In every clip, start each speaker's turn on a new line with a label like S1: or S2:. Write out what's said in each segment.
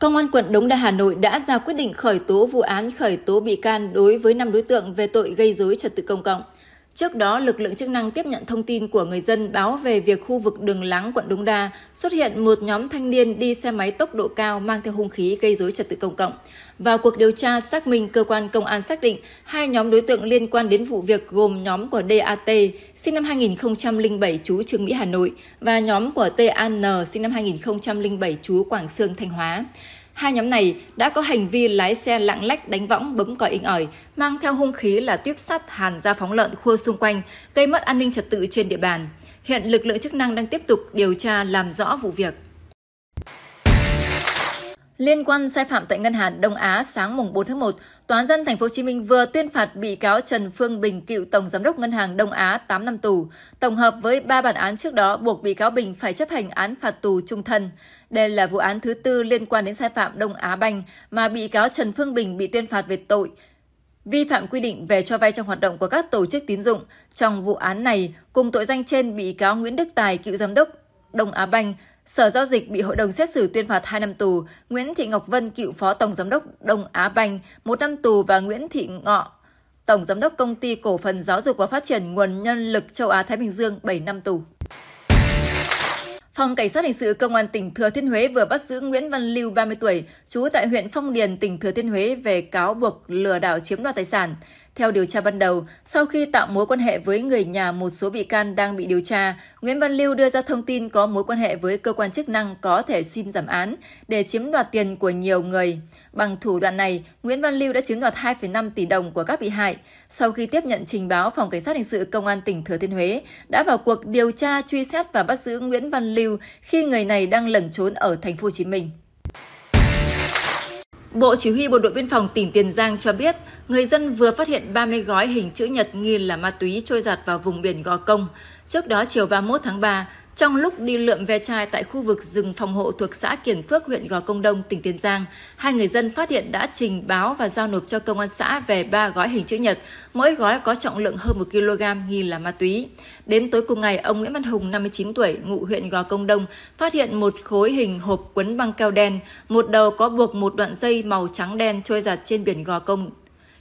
S1: Công an quận Đống Đa Hà Nội đã ra quyết định khởi tố vụ án khởi tố bị can đối với 5 đối tượng về tội gây dối trật tự công cộng. Trước đó, lực lượng chức năng tiếp nhận thông tin của người dân báo về việc khu vực đường láng quận Đống Đa xuất hiện một nhóm thanh niên đi xe máy tốc độ cao mang theo hung khí gây rối trật tự công cộng. Vào cuộc điều tra xác minh, cơ quan công an xác định hai nhóm đối tượng liên quan đến vụ việc gồm nhóm của DAT sinh năm 2007 trú Trường Mỹ Hà Nội và nhóm của TAN sinh năm 2007 trú Quảng Sương Thanh Hóa. Hai nhóm này đã có hành vi lái xe lạng lách đánh võng bấm còi inh ỏi, mang theo hung khí là tuyếp sắt, hàn ra phóng lợn khua xung quanh, gây mất an ninh trật tự trên địa bàn. Hiện lực lượng chức năng đang tiếp tục điều tra làm rõ vụ việc. Liên quan sai phạm tại Ngân hàng Đông Á sáng mùng 4 tháng 1, Tòa án dân thành phố Hồ Chí Minh vừa tuyên phạt bị cáo Trần Phương Bình, cựu tổng giám đốc Ngân hàng Đông Á 8 năm tù, tổng hợp với 3 bản án trước đó buộc bị cáo Bình phải chấp hành án phạt tù trung thân. Đây là vụ án thứ tư liên quan đến sai phạm Đông Á Banh mà bị cáo Trần Phương Bình bị tuyên phạt về tội vi phạm quy định về cho vay trong hoạt động của các tổ chức tín dụng. Trong vụ án này, cùng tội danh trên bị cáo Nguyễn Đức Tài, cựu giám đốc Đông Á Banh Sở Giao dịch bị hội đồng xét xử tuyên phạt 2 năm tù, Nguyễn Thị Ngọc Vân, cựu phó tổng giám đốc Đông Á Banh, 1 năm tù và Nguyễn Thị Ngọ, tổng giám đốc công ty cổ phần giáo dục và phát triển nguồn nhân lực châu Á Thái Bình Dương 7 năm tù. Phòng Cảnh sát hình sự Công an tỉnh Thừa Thiên Huế vừa bắt giữ Nguyễn Văn Lưu, 30 tuổi, trú tại huyện Phong Điền, tỉnh Thừa Thiên Huế về cáo buộc lừa đảo chiếm đoạt tài sản. Theo điều tra ban đầu, sau khi tạo mối quan hệ với người nhà một số bị can đang bị điều tra, Nguyễn Văn Lưu đưa ra thông tin có mối quan hệ với cơ quan chức năng có thể xin giảm án để chiếm đoạt tiền của nhiều người. Bằng thủ đoạn này, Nguyễn Văn Lưu đã chiếm đoạt 2,5 tỷ đồng của các bị hại. Sau khi tiếp nhận trình báo, Phòng Cảnh sát Hình sự Công an tỉnh Thừa Thiên Huế đã vào cuộc điều tra, truy xét và bắt giữ Nguyễn Văn Lưu khi người này đang lẩn trốn ở thành phố Hồ Chí Minh. Bộ Chỉ huy Bộ đội Biên phòng tỉnh Tiền Giang cho biết, người dân vừa phát hiện 30 gói hình chữ nhật nghi là ma túy trôi giạt vào vùng biển Gò Công. Trước đó chiều 31 tháng 3, trong lúc đi lượm ve chai tại khu vực rừng phòng hộ thuộc xã Kiểng Phước, huyện Gò Công Đông, tỉnh Tiền Giang, hai người dân phát hiện đã trình báo và giao nộp cho công an xã về ba gói hình chữ nhật, mỗi gói có trọng lượng hơn 1 kg nghi là ma túy. Đến tối cùng ngày, ông Nguyễn Văn Hùng, 59 tuổi, ngụ huyện Gò Công Đông, phát hiện một khối hình hộp quấn băng keo đen, một đầu có buộc một đoạn dây màu trắng đen trôi giặt trên biển Gò Công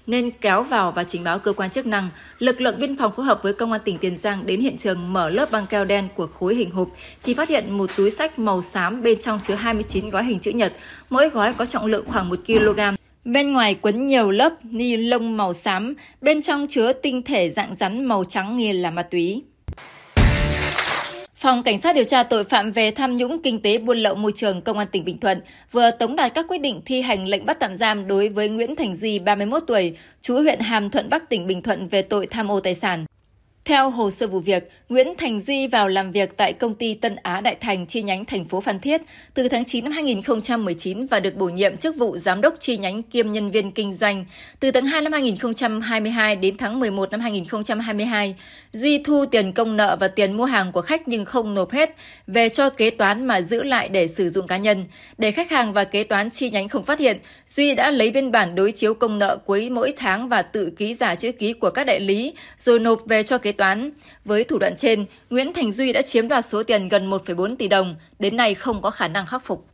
S1: nên kéo vào và trình báo cơ quan chức năng. Lực lượng biên phòng phối hợp với công an tỉnh Tiền Giang đến hiện trường mở lớp băng keo đen của khối hình hộp thì phát hiện một túi sách màu xám bên trong chứa 29 gói hình chữ nhật, mỗi gói có trọng lượng khoảng 1 kg. Bên ngoài quấn nhiều lớp ni lông màu xám, bên trong chứa tinh thể dạng rắn màu trắng nghi là ma túy. Phòng Cảnh sát điều tra tội phạm về tham nhũng kinh tế buôn lậu môi trường Công an tỉnh Bình Thuận vừa tống đạt các quyết định thi hành lệnh bắt tạm giam đối với Nguyễn Thành Duy, 31 tuổi, chú huyện Hàm Thuận Bắc tỉnh Bình Thuận về tội tham ô tài sản. Theo hồ sơ vụ việc, Nguyễn Thành Duy vào làm việc tại công ty Tân Á Đại Thành chi nhánh thành phố Phan Thiết từ tháng 9 năm 2019 và được bổ nhiệm chức vụ giám đốc chi nhánh kiêm nhân viên kinh doanh. Từ tháng 2 năm 2022 đến tháng 11 năm 2022, Duy thu tiền công nợ và tiền mua hàng của khách nhưng không nộp hết về cho kế toán mà giữ lại để sử dụng cá nhân. Để khách hàng và kế toán chi nhánh không phát hiện, Duy đã lấy biên bản đối chiếu công nợ cuối mỗi tháng và tự ký giả chữ ký của các đại lý rồi nộp về cho kế toán. Với thủ đoạn trên, Nguyễn Thành Duy đã chiếm đoạt số tiền gần 1,4 tỷ đồng, đến nay không có khả năng khắc phục.